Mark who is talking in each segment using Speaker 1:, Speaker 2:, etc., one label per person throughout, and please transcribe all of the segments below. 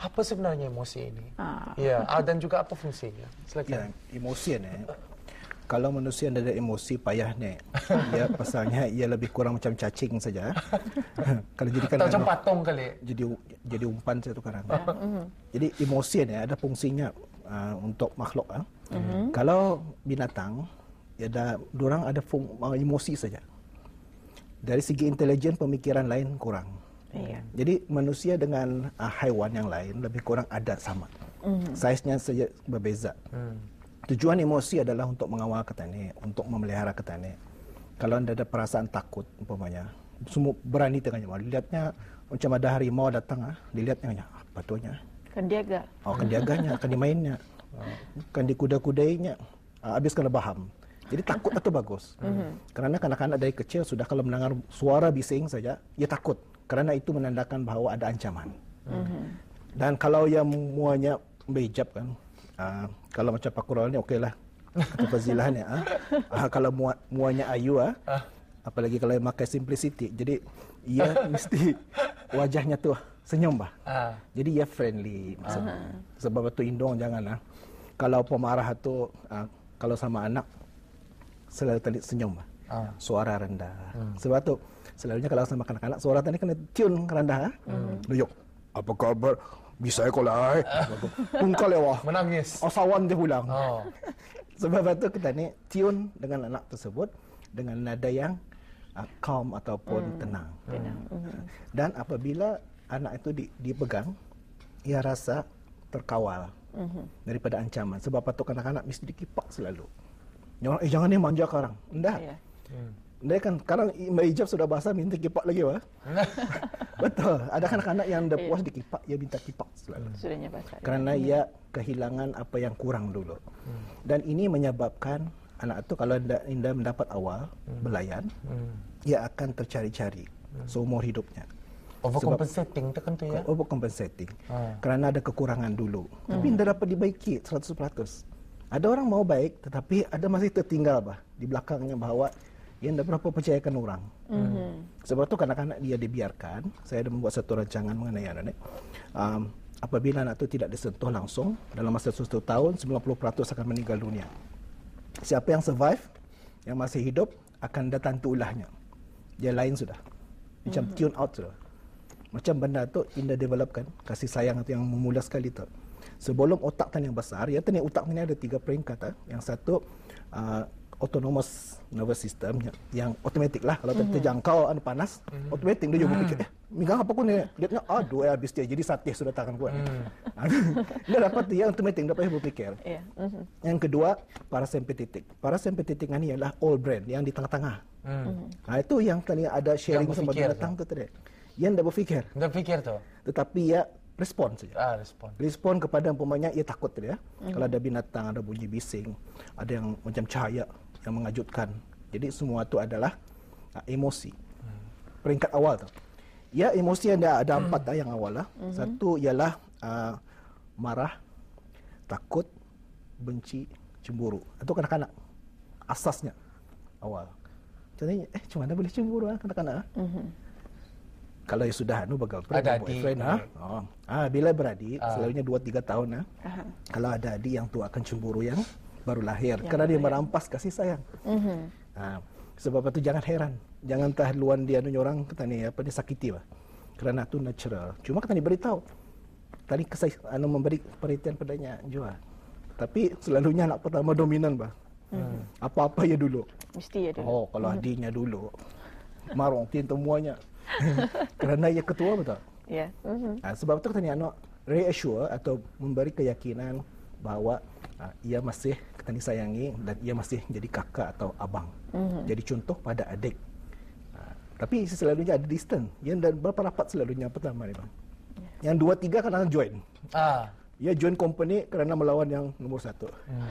Speaker 1: apa sebenarnya emosi ini? Ah.
Speaker 2: Ya, ah, dan juga apa fungsinya? Silakan. Ya, emosi ni, kalau manusia ada emosi payah ni. Ya, pasalnya ia lebih kurang macam cacing saja. kalau jadikan macam
Speaker 1: patung kali.
Speaker 2: Jadi jadi umpan satu karang. Mhm. jadi emosi ni ada fungsinya uh, untuk makhluk ah. Uh. mm Kalau binatang ya ada orang ada fung, ah, emosi saja. Dari segi intelijen pemikiran lain kurang. Iya. iya. Jadi manusia dengan uh, ah, hewan yang lain lebih kurang ada sama. Mm. Mm-hmm. nya saja berbeza. Mm. Tujuan emosi adalah untuk mengawal ketani, untuk memelihara ketani. Kalau anda ada perasaan takut umpamanya, semua berani tengahnya. Lihatnya macam ada harimau datang ah, dilihat apa tuanya? Ah,
Speaker 3: Kendiaga. Oh, kendiaganya,
Speaker 2: akan di kuda-kudainya. Ah, habis kena baham. Jadi takut atau bagus. mm Karena kanak-kanak dari kecil sudah kalau mendengar suara bising saja, ya takut. kerana itu menandakan bahawa ada ancaman. Mm-hmm. Dan kalau yang muanya berhijab kan, uh, kalau macam Pak Kural ni okeylah. Atau Fazilah ni. Uh, uh, kalau mua, muanya ayu uh, apalagi kalau yang pakai simplicity. Jadi, ia mesti wajahnya tu senyum bah. Uh. Jadi, ia friendly. Uh-huh. Sebab itu indong janganlah. Kalau pemarah tu, uh, kalau sama anak, selalu tadi senyum bah. Uh. Suara rendah. Hmm. Sebab itu, Selalunya kalau sama kanak-kanak suara tadi kena tune rendah. Ha? Hmm. Loyok. Apa kabar? Bisa ya kolai. Tungkal ya Menangis. Asawan dia pulang. Oh. Sebab itu kita ni tune dengan anak tersebut dengan nada yang uh, calm ataupun hmm. tenang. Tenang. Hmm. Dan apabila anak itu di, dipegang, ia rasa terkawal hmm. daripada ancaman. Sebab itu kanak-kanak mesti dikipak selalu. Jangan, eh, jangan ni manja sekarang. Tidak. Yeah. Ya. Hmm. Dia kan sekarang hijab sudah basah minta kipak lagi wah. Betul. Ada kan anak-anak yang dah puas dikipak, ia minta kipak selalu. Sudahnya
Speaker 3: basah. Kerana ya. ia
Speaker 2: kehilangan apa yang kurang dulu. Hmm. Dan ini menyebabkan anak itu kalau anda, anda mendapat awal hmm. belayan, hmm. ia akan tercari-cari hmm. seumur hidupnya.
Speaker 1: Overcompensating itu kan tu ya?
Speaker 2: Overcompensating. Ah. Kerana ada kekurangan dulu. Hmm. Tapi anda dapat dibaiki 100%. Ada orang mau baik tetapi ada masih tertinggal bah di belakangnya bahawa yang tidak berapa percayakan orang. Mm-hmm. Sebab tu kanak-kanak dia dibiarkan. Saya ada membuat satu rancangan mengenai anak ni. Um, apabila anak itu tidak disentuh langsung dalam masa satu tahun, 90% akan meninggal dunia. Siapa yang survive, yang masih hidup akan datang tu ulahnya. Dia lain sudah. Macam mm-hmm. tune out sudah. Macam benda tu indah developkan kasih sayang tu yang memula sekali tu. Sebelum otak tan yang besar, ya tu otak ini ada tiga peringkat ha? Yang satu uh, autonomous nervous system ya, yang otomatis lah kalau mm -hmm. terjangkau anu panas mm -hmm. otomatis dia juga mikir mhm. eh minggang apa kok nih lihatnya aduh ya habis dia jadi sate sudah tangan gue mhm. nggak nah, dapat dia otomatis dapat berpikir yeah. mm -hmm. yang kedua para para sempetitik ini adalah all brand yang di tengah-tengah mm. nah itu yang tadi ada sharing sempat datang tuh tadi yang tidak berpikir
Speaker 1: tidak pikir tuh
Speaker 2: tetapi ya respon
Speaker 1: saja. Ah, respon.
Speaker 2: Respon kepada umpamanya ia takut ya. Mm. Kalau ada binatang, ada bunyi bising, ada yang macam cahaya, yang mengajutkan. Jadi semua itu adalah uh, emosi. Hmm. Peringkat awal tu. Ya, emosi ada ada hmm. empat dah yang awal lah. Hmm. Satu ialah uh, marah, takut, benci, cemburu. Itu kanak-kanak. Asasnya awal. Jadi, eh cuma mana boleh cemburu lah
Speaker 3: kanak-kanak? Ah? Hmm.
Speaker 2: Kalau yang sudah anu bagal pernah boyfriend adik. Hmm. Oh. Ah, bila beradik, uh. selalunya 2 3 tahun ah. Uh-huh. Kalau ada adik yang tua akan cemburu yang baru lahir yang kerana dia merampas kasih sayang. Mm-hmm. Ha, sebab itu jangan heran, jangan tahluan dia nunjuk orang kata ni apa ni sakiti lah. Kerana itu natural. Cuma kata ni beritahu. Tadi kesai anu memberi perhatian padanya jua. Tapi selalunya anak pertama dominan bah. mm Apa-apa ya dulu.
Speaker 3: Mesti ya dulu. Oh, kalau mm-hmm. adiknya
Speaker 2: dulu. Marong tin semuanya, kerana ia ketua betul. Ya.
Speaker 3: Yeah. Mm-hmm. Ha,
Speaker 2: sebab tu kata ni anak reassure atau memberi keyakinan bahawa Ah, ia masih kena sayangi dan ia masih jadi kakak atau abang. Mm-hmm. Jadi contoh pada adik. Ah, tapi selalunya ada distance. Yang dan berapa rapat selalunya pertama ni bang? Yang dua tiga kan akan join. Ah. Ia join company kerana melawan yang nombor satu. Hmm.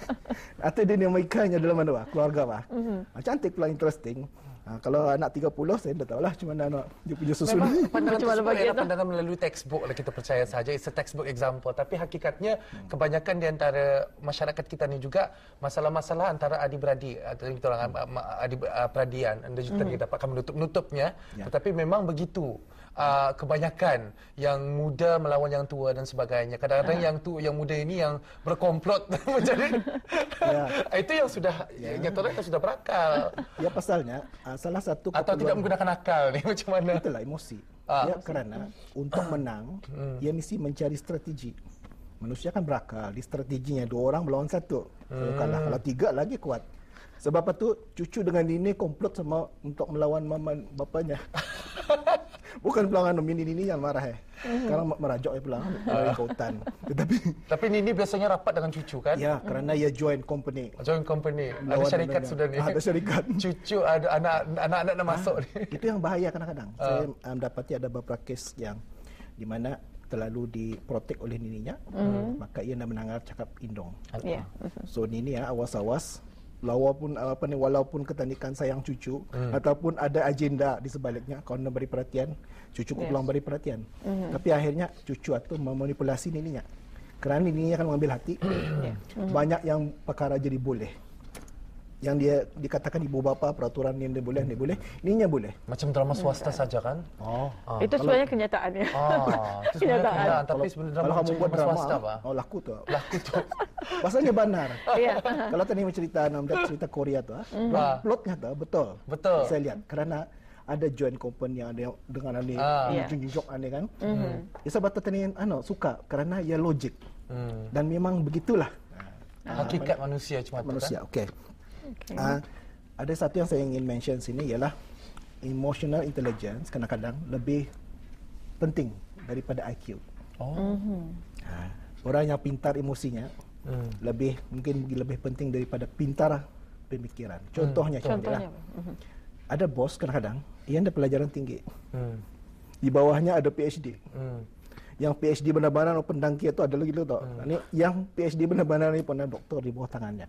Speaker 2: Atau dia ni mereka dinamikanya dalam mana bang? Keluarga bang? Mm-hmm. Cantik pula interesting. Ha, kalau anak 30 saya dah tahulah macam mana anak dia punya susun. Memang pandangan, itu sebab
Speaker 1: pandangan melalui textbook lah kita percaya saja. It's a textbook example. Tapi hakikatnya hmm. kebanyakan di antara masyarakat kita ni juga masalah-masalah antara adik-beradik atau ah, kita orang hmm. Ah, adik-peradian. Ah, uh, dan juga hmm. kita dapatkan menutup-nutupnya. Ya. Tetapi memang begitu uh, kebanyakan yang muda melawan yang tua dan sebagainya. Kadang-kadang uh. yang tu yang muda ini yang berkomplot macam ni. Yeah. Ya. itu yang sudah yeah. yang tolak sudah berakal. Ya pasalnya uh, salah satu atau tidak menggunakan
Speaker 2: akal ni macam mana? Itulah emosi. Uh. Ya kerana uh. untuk menang uh. ia mesti mencari strategi. Manusia kan berakal di strateginya dua orang melawan satu. Hmm. Kalau kalau tiga lagi kuat. Sebab apa tu cucu dengan nini komplot sama untuk melawan mama bapanya. Bukan pulang anu mini Nini yang marah eh. Sekarang merajuk eh
Speaker 1: pulang uh. ke hutan. Tetapi Tapi Nini biasanya rapat dengan cucu kan? Ya, kerana ia join company. Oh, join company. ada syarikat sudah ni. Ada syarikat. Cucu ada anak anak anak nak masuk ah, ni. Itu yang bahaya kadang-kadang. Uh. Saya
Speaker 2: mendapati um, ada beberapa kes yang di mana terlalu diprotek oleh nininya mm. maka ia nak menanggar cakap indong yeah. Ya, ya, so nini ya awas-awas pun, apa ni walaupun ketandikan sayang cucu hmm. ataupun ada agenda di sebaliknya kau nak beri perhatian cucu yes. beri perhatian mm-hmm. tapi akhirnya cucu atau memanipulasi ininya kerana ininya akan mengambil hati banyak yang perkara jadi boleh yang dia dikatakan ibu bapa peraturan yang dia boleh hmm. boleh ini ininya boleh
Speaker 1: macam drama swasta hmm. saja kan oh ah. itu sebenarnya kenyataan ya ah, kenyataan kena, tapi kalau, sebenarnya
Speaker 2: drama, kamu buat drama swasta apa oh laku tu laku tu
Speaker 1: pasalnya benar
Speaker 3: kalau
Speaker 2: tadi mencerita, nama cerita Korea tu ah, mm-hmm. ah. plotnya tu betul betul saya lihat kerana ada joint company yang ada dengan ini ujung ah. ini kan mm -hmm. isa ya, tadi ano suka kerana ia ya logik hmm. dan memang begitulah
Speaker 1: hakikat ah, manusia
Speaker 2: cuma manusia kan? okey Okay. Uh, ada satu yang saya ingin mention sini ialah emotional intelligence kadang-kadang lebih penting daripada IQ.
Speaker 3: Oh. Uh,
Speaker 2: orang yang pintar emosinya hmm. lebih mungkin lebih penting daripada pintar pemikiran. Contohnya hmm. contohnya. Mm-hmm. Ada bos kadang-kadang yang ada pelajaran tinggi. Hmm. Di bawahnya ada PhD. Hmm. Yang PhD benar-benar pendangki itu ada lagi tu tak? Hmm. yang PhD benar-benar ini pun ada doktor di bawah tangannya.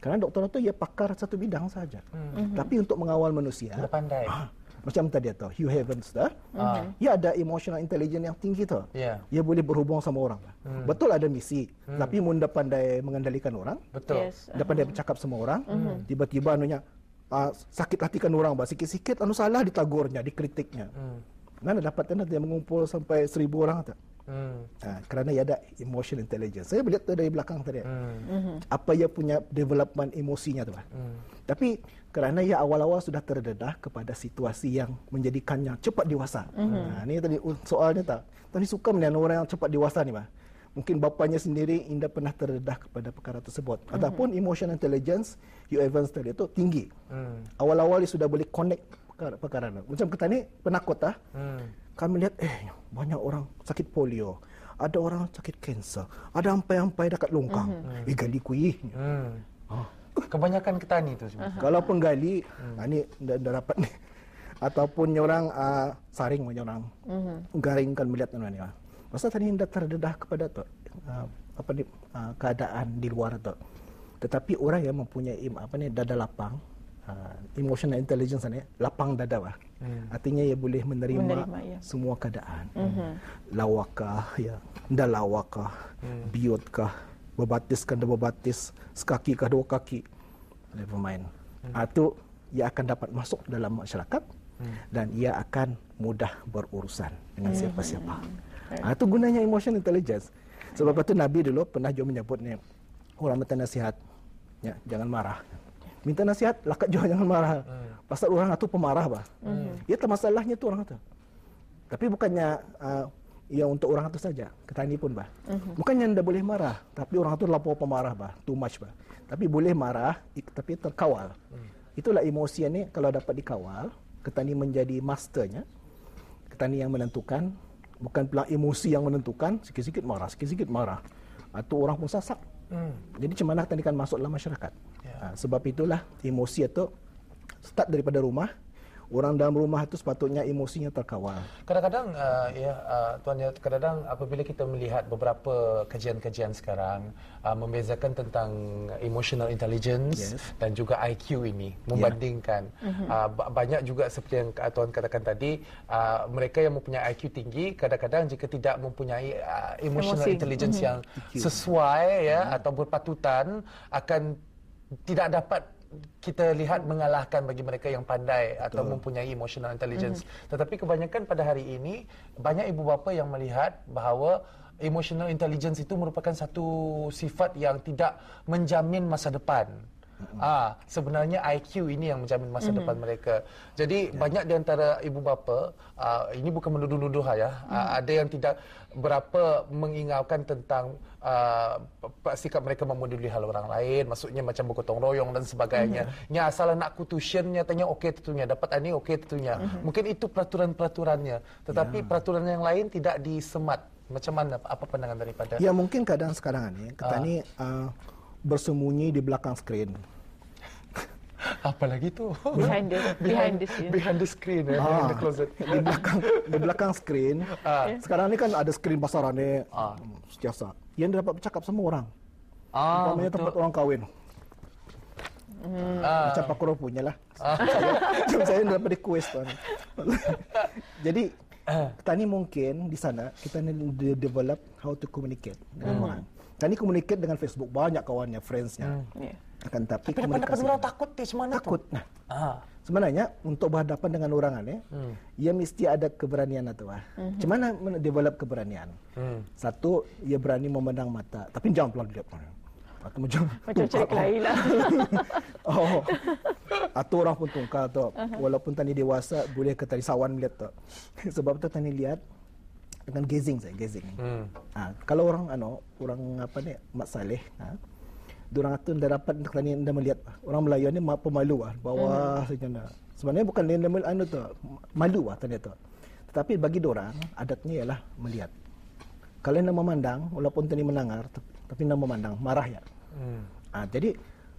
Speaker 2: Kerana doktor itu ia pakar satu bidang saja. Mm-hmm. Mhm. Tapi untuk mengawal manusia, dia pandai. Ah, macam tadi tu, Hugh Evans dah. Uh. Ah. Mhm. Ia ada emotional intelligence yang tinggi tu. Yeah. Ia boleh berhubung sama orang. Mm. Betul ada misi. Mm. Tapi mun pandai mengendalikan orang. Betul. Yes. Uh-huh. Dia pandai uh-huh. bercakap sama orang. Mm-hmm. Tiba-tiba anunya uh, sakit hatikan orang. Bah. Sikit-sikit anu salah ditagurnya, dikritiknya. Mm. Mana dapat tanda dia mengumpul sampai seribu orang tu. Hmm. Ha, kerana ia ada emotional intelligence. Saya melihat tu dari belakang tadi.
Speaker 3: Hmm. Mhm.
Speaker 2: Apa ia punya development emosinya tu. Hmm. Tapi kerana ia awal-awal sudah terdedah kepada situasi yang menjadikannya cepat dewasa. Hmm. Ha, ni tadi soalnya tak. Tadi suka melihat orang yang cepat dewasa ni, Pak. Mungkin bapanya sendiri tidak pernah terdedah kepada perkara tersebut. Hmm. Ataupun emotional intelligence, you Evans tadi itu tinggi. Hmm. Awal-awal dia sudah boleh connect perkara-perkara. Macam kita ni penakut lah. Hmm kami lihat eh banyak orang sakit polio ada orang sakit kanser ada ampai-ampai dekat longkang mm-hmm. eh gali kuih mm. ha. kebanyakan ketani tu sebenarnya kalau penggali mm. ah, ni dah, dah dapat ni ataupun orang uh, saring macam orang mm-hmm. garingkan melihat mana ni ah. masa tadi dah terdedah kepada tu uh, apa ni uh, keadaan di luar tu tetapi orang yang mempunyai apa ni dada lapang Ha, emotional intelligence ni lapang dada lah. Hmm. Artinya ia boleh menerima, menerima ya. semua keadaan. Mm-hmm. Lawakah, ya. Dah lawakah, hmm. biotkah, berbatiskan dah berbatis, sekaki kah dua kaki. Never mind. Hmm. Itu ha, ia akan dapat masuk dalam masyarakat hmm. dan ia akan mudah berurusan dengan hmm. siapa-siapa.
Speaker 3: Hmm. Itu ha,
Speaker 2: gunanya emotional intelligence. Sebab tu Nabi dulu pernah juga menyebut ni, oh, ulama tanda sihat, ya, jangan marah minta nasihat lakat jauh jangan marah hmm. pasal orang itu pemarah bah hmm. ya termasalahnya tu orang itu tapi bukannya uh, ya untuk orang itu saja kata ini pun bah hmm. bukannya anda boleh marah tapi orang itu lapor pemarah bah too much bah tapi boleh marah tapi terkawal hmm. itulah emosi ini kalau dapat dikawal ketani menjadi masternya ketani yang menentukan bukan pula emosi yang menentukan sikit-sikit marah sikit-sikit marah atau ah, orang pun sasak Hmm. Jadi cemana akan masuk dalam masyarakat. Yeah. Ha, sebab itulah emosi itu start daripada rumah, orang dalam rumah itu sepatutnya emosinya terkawal.
Speaker 1: Kadang-kadang uh, ya uh, tuan ya kadang-kadang apabila kita melihat beberapa kajian-kajian sekarang uh, membezakan tentang emotional intelligence yes. dan juga IQ ini ya. membandingkan yeah. Mhm. uh, banyak juga seperti yang uh, tuan katakan tadi uh, mereka yang mempunyai IQ tinggi kadang-kadang jika tidak mempunyai uh, emotional Emosi. intelligence mm-hmm. yang sesuai ya yeah. Mhm. atau berpatutan akan tidak dapat kita lihat mengalahkan bagi mereka yang pandai Betul. atau mempunyai emotional intelligence. Mm-hmm. Tetapi kebanyakan pada hari ini banyak ibu bapa yang melihat bahawa emotional intelligence itu merupakan satu sifat yang tidak menjamin masa depan. Mm-hmm. Ah, sebenarnya IQ ini yang menjamin masa mm-hmm. depan mereka. Jadi yeah. banyak di antara ibu bapa, uh, ini bukan menuduh-nuduh lah ya. Mm-hmm. Uh, ada yang tidak berapa mengingatkan tentang uh, sikap mereka memeduli hal orang lain maksudnya macam bergotong royong dan sebagainya mm-hmm. nya asal nak kutusian, tuitionnya tanya okey tentunya dapat ani okey tentunya mm-hmm. mungkin itu peraturan-peraturannya tetapi yeah. peraturan yang lain tidak disemat macam mana apa pandangan daripada ya
Speaker 2: mungkin kadang sekarang ni kita uh, ni uh, bersembunyi di belakang screen apalagi tu behind the behind the scene behind the screen eh, ah, behind the closet di belakang di belakang screen uh, sekarang ni kan ada screen pasaran ni uh, ah. hmm, setiap saat yang dapat bercakap sama orang.
Speaker 3: Ah, Umpamanya tempat orang kahwin. Hmm. Ah. Macam
Speaker 2: Pak punya lah. Macam ah. Lah. ah. saya dapat request tuan. Jadi, kita ni mungkin di sana, kita ni develop how to communicate dengan hmm. orang. Kita communicate dengan Facebook, banyak kawannya, friendsnya. Hmm. Yeah. tapi, tapi komunikasi. Tapi takut, di eh, mana takut. tu? Ah sebenarnya untuk berhadapan dengan orang ni, eh, hmm. ia mesti ada keberanian atau lah. Hmm. Macam hmm. mana develop keberanian? Hmm. Satu, ia berani memandang mata. Tapi jangan pelan dia Atau macam macam cek lain lah. oh. Atau orang pun tungkar tu. Uh-huh. Walaupun tani dewasa, boleh ke tani sawan melihat tu. Sebab tu tani lihat, dengan gazing saya gazing. Hmm. Ha, kalau orang ano orang apa ni mak saleh ha, orang tu dah dapat kerana anda melihat orang Melayu ni pemalu lah bawah hmm. sejana. Sebenarnya bukan lain lain anu tu malu lah tu Tetapi bagi orang adatnya ialah melihat. Kalau anda memandang walaupun tadi menangar tapi anda memandang marah ya. Hmm. Ha, jadi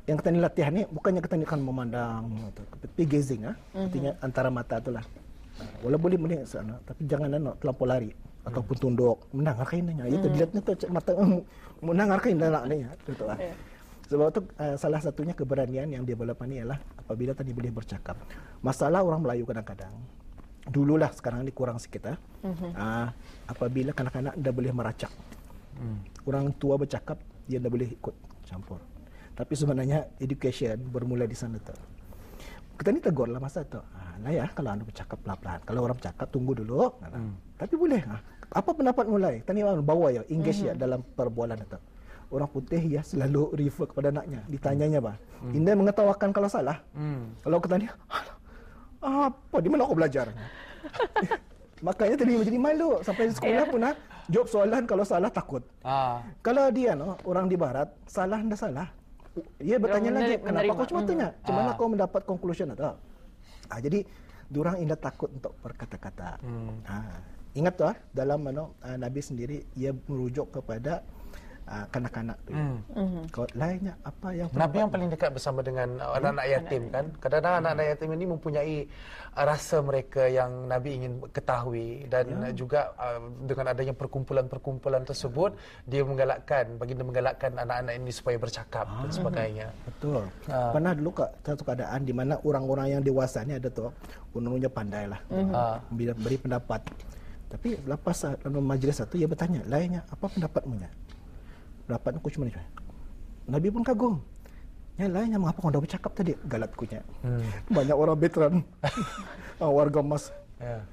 Speaker 2: yang kita ni latihan ni bukannya kita ni kan memandang atau tapi gazing ah hmm. artinya antara mata tu lah walaupun boleh menengok sana tapi jangan nak terlalu lari hmm ataupun tunduk menangar kainnya hmm itu dilihatnya tu mata menangar kainnya dah nak ni ya betul lah yeah. Sebab itu uh, eh, salah satunya keberanian yang development ni ialah apabila tadi boleh bercakap. Masalah orang Melayu kadang-kadang, dululah sekarang ni kurang sikit. Ha? Mm-hmm. Uh, apabila kanak-kanak dah boleh meracak. Mm. Orang tua bercakap, dia dah boleh ikut campur. Tapi sebenarnya education bermula di sana tu. Kita ni tegur lah masa tu. Ha, lah ya kalau anda bercakap pelan-pelan. Kalau orang bercakap tunggu dulu. Hmm. Tapi boleh. Ha. Apa pendapat mulai? Kita ni bawa ya. Engage mm-hmm. ya mhm. dalam perbualan itu orang putih ya selalu refer kepada anaknya ditanyanya apa hmm. indah mengetawakan kalau salah hmm. kalau aku tanya apa di mana aku belajar eh, makanya tadi menjadi malu sampai sekolah yeah. pun ah jawab soalan kalau salah takut ah. kalau dia no, orang di barat salah anda salah dia bertanya lagi kenapa kau cuma hmm. tanya cuma ah. kau mendapat conclusion atau ah jadi durang indah takut untuk berkata-kata hmm. ha. ingat tu ha, dalam mana ah, nabi sendiri ia merujuk kepada Ah, kanak-kanak tu. Kau ya. hmm. Mhm. lainnya
Speaker 3: apa yang Nabi yang
Speaker 1: paling dekat bersama dengan hmm. anak-anak yatim kan? Kadang-kadang hmm. anak-anak yatim ini mempunyai uh, rasa mereka yang Nabi ingin ketahui dan hmm. juga uh, dengan adanya perkumpulan-perkumpulan tersebut hmm. dia menggalakkan baginda menggalakkan anak-anak ini supaya bercakap hmm. dan ah, sebagainya.
Speaker 2: Betul. Uh. Pernah dulu kak satu keadaan di mana orang-orang yang dewasa ni ada tu gunungnya pandai lah hmm. uh. beri pendapat. Tapi lepas uh, dalam majlis satu dia bertanya lainnya apa pendapatmu rapat aku cuma macam Nabi pun kagum yang lain yang mengapa kau dah bercakap tadi Galat kunyak hmm. banyak orang veteran ah, warga emas yeah.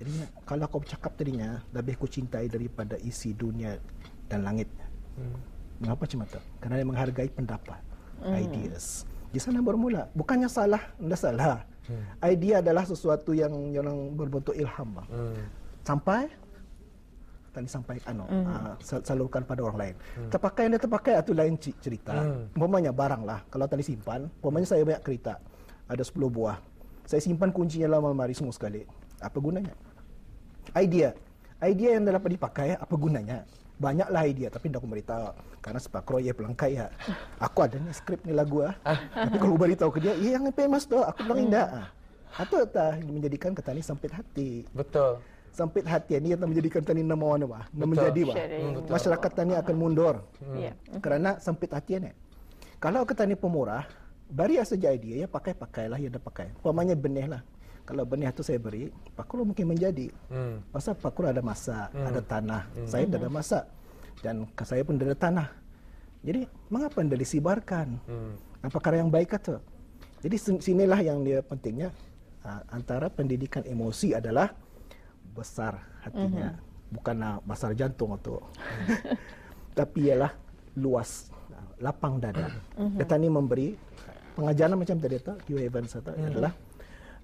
Speaker 2: jadi kalau kau bercakap tadinya lebih ku cintai daripada isi dunia dan langit hmm. mengapa cuma tu Karena dia menghargai pendapat
Speaker 3: hmm. ideas
Speaker 2: di sana bermula bukannya salah anda salah hmm. idea adalah sesuatu yang yang berbentuk ilham lah. hmm. sampai tadi sampaikan no, mm. uh, ah, salurkan pada orang lain. Mm. Terpakai dan terpakai atau lain cerita. Hmm. Umpamanya mm. barang lah kalau tadi simpan, umpamanya saya banyak kereta ada 10 buah. Saya simpan kuncinya dalam almari semua sekali. Apa gunanya? Idea. Idea yang dapat dipakai apa gunanya? Banyaklah idea tapi tidak aku beritahu karena sebab kroye pelangkai ya. Aku ada ni skrip ni lagu ah. ah. tapi kalau beritahu ke dia, iya yang pemas tu aku bilang hmm. indah. Ah. Atau tak menjadikan ketani sampai hati. Betul sampai hati ini yang menjadikan tani nama one wah menjadi wah hmm, masyarakat tani akan mundur hmm. Ya. Hmm. kerana sampai hati ini kalau kita ni pemurah bari asa jadi dia ya, lah, ya pakai pakailah yang dah pakai Pemanya benih lah kalau benih itu saya beri pakul lah mungkin menjadi masa pasal pakul ada masa ada tanah saya tidak ada masa dan saya pun tidak ada tanah jadi mengapa anda disibarkan hmm. apakah yang baik atau jadi sinilah yang dia pentingnya ah, antara pendidikan emosi adalah besar hatinya mm-hmm. bukanlah besar jantung atau tapi ialah luas lapang dada mm-hmm. ketani memberi pengajaran macam tadi tu Hugh Evans kata mm-hmm. adalah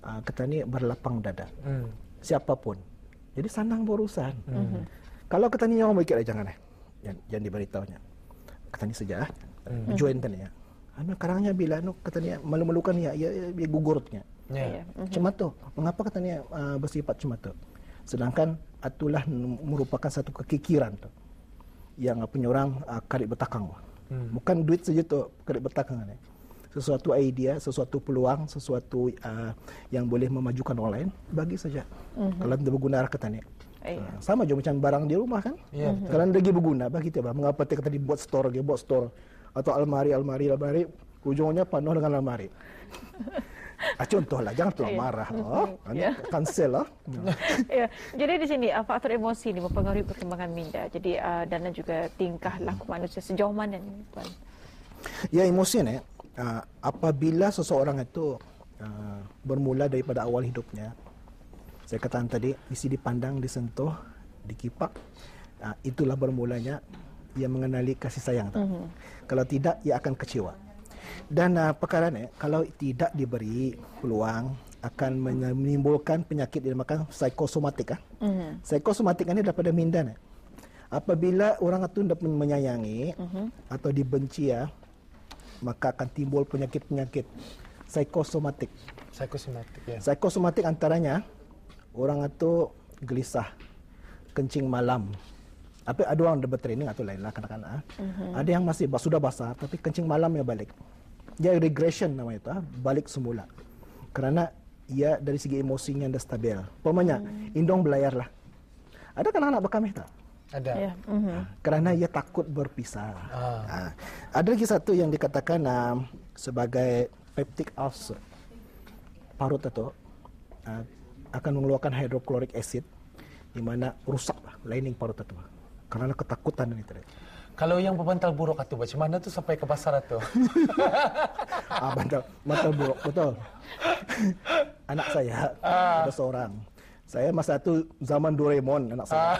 Speaker 2: uh, ah, ketani berlapang dada mm. siapapun jadi sanang berurusan mm-hmm. kalau ketani yang mikir eh, jangan eh yang, yang diberitahunya ketani saja eh. mm-hmm. join tani ya anu karangnya bila anu ketani malu-malukan ya ya, ya, ya gugurnya
Speaker 3: Yeah. Yeah. Ya. mm Cuma
Speaker 2: tu. Mengapa katanya uh, bersifat cuma tu? sedangkan itulah merupakan satu kekikiran tu yang punya orang uh, ah, karib bertakang hmm. bukan duit saja tu karib bertakang ni sesuatu idea sesuatu peluang sesuatu uh, yang boleh memajukan orang lain bagi saja mm-hmm. kalau anda berguna kata ni Ayah. sama juga macam barang di rumah kan yeah, ya, mhm. kalau anda lagi berguna bagi tiba mengapa dia kata dibuat store buat store atau almari almari almari ujungnya penuh dengan almari Ah, lah jangan terlalu marah. Oh. Kan? Ini yeah. cancel oh. lah.
Speaker 1: yeah. Jadi di sini, uh, faktor emosi ini mempengaruhi perkembangan minda. Jadi uh, ah, dana juga tingkah laku manusia sejauh mana ini, Tuan?
Speaker 2: Ya, emosi ini, uh, ah, apabila seseorang itu uh, bermula daripada awal hidupnya, saya katakan tadi, isi dipandang, disentuh, dikipak, uh, itulah bermulanya ia mengenali kasih sayang. Mm-hmm. Kalau tidak, ia akan kecewa. Mm-hmm. Dan uh, perkara ni, kalau tidak diberi peluang, akan menimbulkan penyakit yang dimakan psikosomatik. kan Mm-hmm. Psikosomatik ini daripada minda. Ne? Eh. Apabila orang itu tidak menyayangi mm-hmm. atau dibenci, ya, maka akan timbul penyakit-penyakit psikosomatik. Psikosomatik, ya. Psikosomatik antaranya, orang itu gelisah, kencing malam, tapi ada orang dah bertraining atau lain lah Kena kena. Ah. Mm-hmm. Ada yang masih sudah basah tapi kencing malamnya balik. Dia regression namanya itu, ah, balik semula. Kerana ia dari segi emosinya dah stabil. Pemanya, mm-hmm. indong belayar lah. Ada kan anak bekam itu?
Speaker 3: Ada. Yeah. Ya, mhm. Mm-hmm.
Speaker 2: Kerana ia takut berpisah. Ah. Ah. Ada lagi satu yang dikatakan um, sebagai peptic ulcer. Parut itu uh, akan mengeluarkan hydrochloric acid di mana rusak lah lining parut itu kerana ketakutan ini tadi.
Speaker 1: Kalau yang berbantal buruk itu macam mana tu sampai ke pasar tu?
Speaker 2: ah, bantal, mata buruk, betul. anak saya,
Speaker 1: ah.
Speaker 3: ada
Speaker 2: seorang. Saya masa tu zaman Doraemon anak saya. Ah.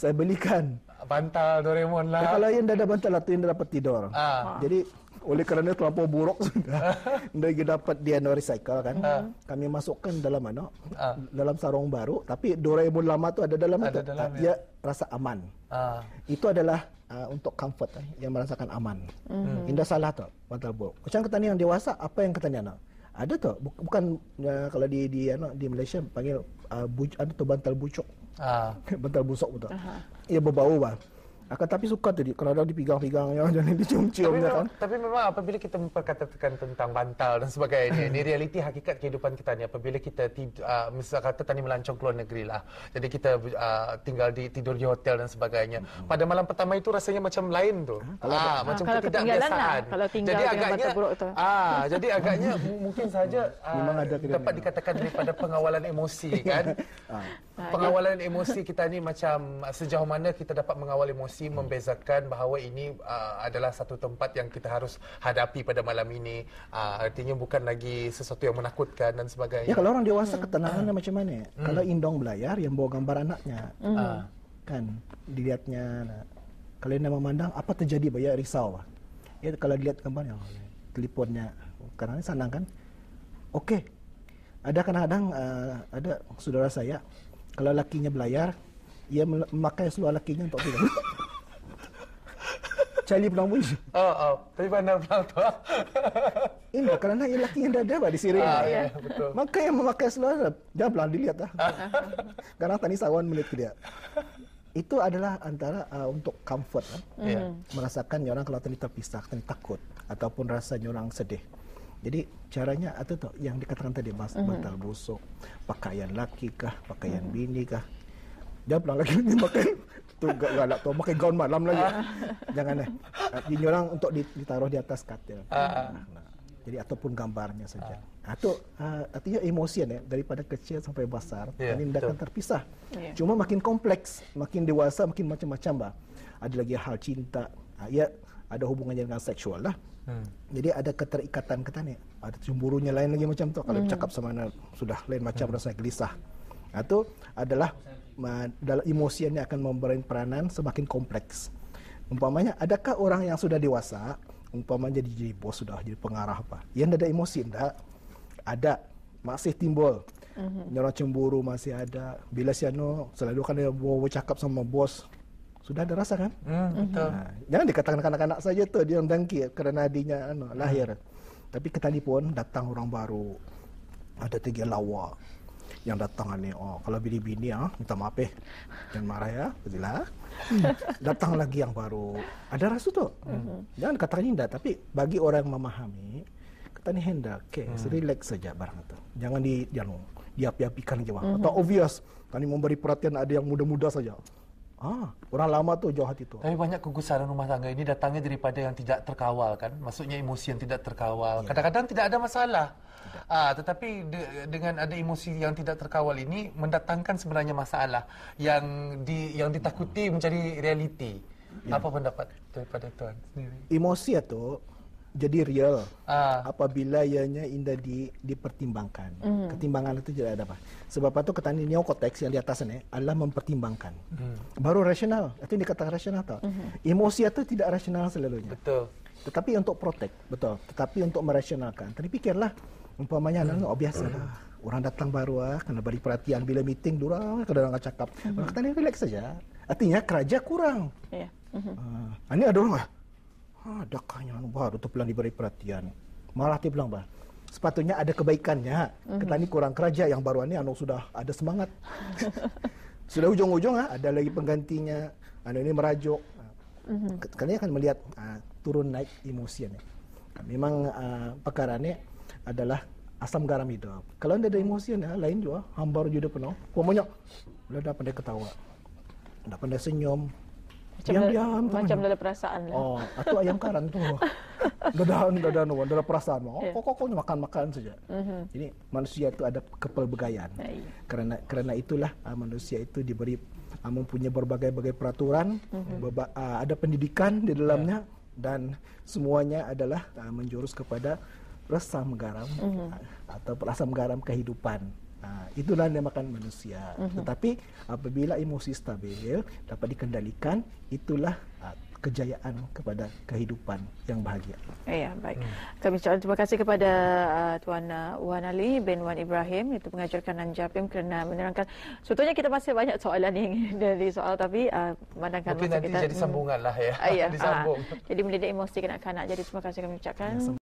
Speaker 2: saya belikan. Bantal Doraemon lah. kalau yang tidak ada bantal itu yang dapat tidur. Ah. Jadi oleh kerana terlalu buruk sudah dia dapat dia no recycle kan uh. kami masukkan dalam mana uh. dalam sarung baru tapi Doraemon lama tu ada dalam ada tu dalam, ya. dia rasa aman uh. itu adalah uh, untuk comfort eh, yang merasakan aman hmm indah salah tu pasal buruk macam ketanian yang dewasa apa yang ketanian anak ada tu bukan uh, kalau di di ano, di Malaysia panggil uh, buj, ada tu bantal bucuk Ah. Bantal busuk betul. Uh-huh. Ia berbau bah. Akan tapi suka tadi kalau ada dipigang-pigang ya jangan dicium-cium tapi, ya kan?
Speaker 1: Tapi memang apabila kita memperkatakan tentang bantal dan sebagainya, ini realiti hakikat kehidupan kita ni apabila kita uh, ah, misalkan kata tadi melancong keluar negeri lah. Jadi kita uh, tinggal di tidur di hotel dan sebagainya. Hmm. Pada malam pertama itu rasanya macam lain tu. Hmm, ah, ha, macam kalau tidak biasa. Lah, kalau tinggal jadi agaknya ah, jadi agaknya mungkin saja uh, dapat dikatakan daripada pengawalan emosi kan.
Speaker 3: Ya. pengawalan
Speaker 1: emosi kita ni macam sejauh mana kita dapat mengawal emosi polisi membezakan bahawa ini uh, adalah satu tempat yang kita harus hadapi pada malam ini. Uh, artinya bukan lagi sesuatu yang menakutkan dan sebagainya. Ya kalau orang dewasa hmm.
Speaker 2: ketenangannya hmm. macam mana? Hmm. Kalau indong belayar yang bawa gambar anaknya, hmm. uh, kan dilihatnya. Nah, kalau anda memandang apa terjadi, ya risau. Ah. Ya kalau dilihat gambarnya, oh, teleponnya, karena ini senang kan? Oke. Okay. Ada kadang-kadang uh, ada saudara saya kalau lakinya belayar ia memakai seluar lakinya untuk tidur. Charlie pernah punya.
Speaker 1: Oh, oh. Tapi pandang pelang tu.
Speaker 2: Ini eh, makanan yang lelaki yang dah ada di sini. Ah, ya, Maka yang memakai seluar, dia pelang dilihat. Lah. Kadang tani sawan melihat ke dia. Itu adalah antara uh, untuk comfort. Lah. Mm. Merasakan orang kalau tani terpisah, tani takut. Ataupun rasa orang sedih. Jadi caranya atau tak yang dikatakan tadi mas mm-hmm. batal busuk pakaian laki kah pakaian mm-hmm. bini kah dia pulang lagi makan tu galak tu pakai gaun malam lagi ah. jangan eh ini orang untuk ditaruh di atas katil ah, ah. jadi ataupun gambarnya saja itu uh, artinya emosi ya daripada kecil sampai besar yeah, ini tidak akan terpisah yeah. cuma makin kompleks makin dewasa makin macam-macam bah ada lagi hal cinta uh, ya ada hubungannya dengan seksual lah hmm. jadi ada keterikatan kata ni ya. ada cemburunya lain lagi macam tu kalau hmm. cakap sama anak sudah lain macam hmm. rasa gelisah itu adalah dalam emosi ini akan memberi peranan semakin kompleks. Umpamanya, adakah orang yang sudah dewasa, umpamanya jadi, jadi bos sudah jadi pengarah apa? Yang ada emosi tidak Ada, masih timbul. Mm-hmm. Nyala cemburu masih ada. Bila si anu selalu kan dia bawa cakap sama bos, sudah ada rasa kan?
Speaker 3: Mm-hmm. Nah, mhm. ha,
Speaker 2: jangan dikatakan anak-anak saja tu dia mendengki kerana adinya anu, lahir. mm Tapi ketani pun datang orang baru. Ada tiga lawa yang datang ni. Oh, kalau bini-bini ah, minta maaf eh. Jangan marah ya, betulah. Hmm. Datang lagi yang baru. Ada rasa tu. Hmm. Jangan katakan indah tapi bagi orang yang memahami kata ni hendak okay, hmm. relax saja barang tu. Jangan di jangan diapi-apikan lagi hmm. Atau obvious, tadi memberi perhatian ada yang muda-muda saja. Ah, orang
Speaker 1: lama tu jauh hati tu. Tapi banyak kegusaran rumah tangga ini datangnya daripada yang tidak terkawal kan. Maksudnya emosi yang tidak terkawal. Ya. Kadang-kadang tidak ada masalah. Tidak. Ha, ah, tetapi de- dengan ada emosi yang tidak terkawal ini mendatangkan sebenarnya masalah yang di yang ditakuti menjadi realiti. Ya. Apa pendapat daripada tuan
Speaker 3: sendiri?
Speaker 2: Emosi itu jadi real uh. apabila ianya indah di, dipertimbangkan. Mm. Ketimbangan itu tidak ada apa. Sebab itu ketani neokotex yang di atas ini ya, adalah mempertimbangkan. Mm. Baru rasional. Itu yang dikatakan rasional. Tau. Mm-hmm. Emosi itu tidak rasional selalunya. Betul. Tetapi untuk protek betul. Tetapi untuk merasionalkan. Tapi pikirlah, umpamanya, mm. oh biasa lah. Orang datang baru lah, kena beri perhatian. Bila meeting, dulu lah, kena orang cakap. Mm-hmm. Ketani relax saja. Artinya kerja kurang.
Speaker 3: Yeah. Ya. Mm-hmm.
Speaker 2: Uh, ini ada orang lah. Ha, dakahnya bah, Dr. pelan diberi perhatian. Malah dia bilang, bah. Sepatutnya ada kebaikannya. Mm-hmm. Kita ni kurang kerajaan yang baru ini anu sudah ada semangat. sudah ujung-ujung ha, ah, ada lagi penggantinya. Anu ini merajuk. Mm-hmm. Kalian akan melihat ha, turun naik emosi ni. Ah, memang ha, perkara ni adalah asam garam itu. Kalau anda ada emosi ni, lain juga. Hambar juga penuh. Kau banyak. Bila dah pandai ketawa. Dah pandai senyum
Speaker 1: macam yang dia, diam, macam tanya. dalam perasaan lah. Oh, itu ayam karan
Speaker 2: tu. dadan dadan orang dalam perasaan. Oh, yeah. kok kok makan makan saja. Mm-hmm. Ini manusia itu ada kepelbagaian. Karena karena itulah uh, manusia itu diberi uh, mempunyai berbagai-bagai peraturan, mm-hmm. uh, ada pendidikan di dalamnya yeah. dan semuanya adalah uh, menjurus kepada rasa garam mm-hmm. atau asam garam kehidupan. Ah, itulah yang dinamakan manusia. Mm-hmm. Tetapi apabila emosi stabil dapat dikendalikan, itulah ah, kejayaan kepada kehidupan yang bahagia.
Speaker 3: Ya, ya baik. Hmm.
Speaker 1: Kami ucapkan terima kasih kepada uh, Tuan Wan Ali bin Wan Ibrahim itu pengajar kanan JAPIM kerana menerangkan. Sebetulnya kita masih banyak soalan yang dari soal tapi uh, mandangkan Mungkin nanti jadi sambungan
Speaker 3: lah ya. Uh, ya. Uh, jadi mendidik emosi kanak-kanak. Jadi terima kasih kami ucapkan. Ya,